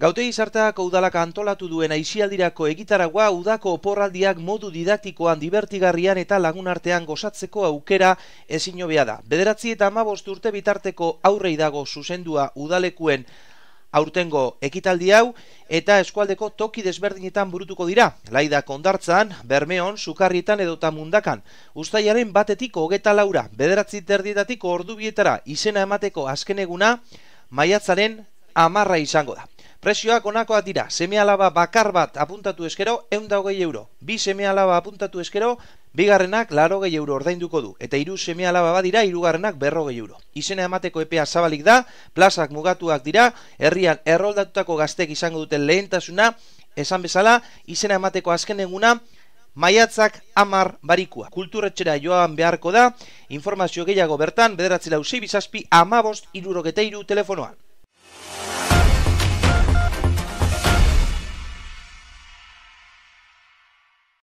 Gaute izartak udalak antolatu duen aizialdirako egitaragua udako oporraldiak modu didaktikoan divertigarrian eta lagunartean gozatzeko aukera ezin da. Bederatzi eta amabost urte bitarteko aurrei dago zuzendua udalekuen aurtengo ekitaldi hau eta eskualdeko toki desberdinetan burutuko dira. Laida kondartzan, bermeon, sukarrietan edota mundakan. Uztaiaren batetik hogeta laura, bederatzi terdietatik ordubietara izena emateko azkeneguna maiatzaren amarra izango da. Presioak onakoak dira, seme alaba bakar bat apuntatu eskero, eun daugei euro. Bi seme alaba apuntatu eskero, bigarrenak laro gehi euro ordainduko du, eta hiru seme alaba badira, irugarrenak berro gehi euro. Izena emateko epea zabalik da, plazak mugatuak dira, herrian erroldatutako gaztek izango duten lehentasuna, esan bezala, izena emateko azken eguna, maiatzak amar barikua. Kulturretxera joan beharko da, informazio gehiago bertan, bederatzi lau zibizazpi, amabost, iruroketeiru telefonoan.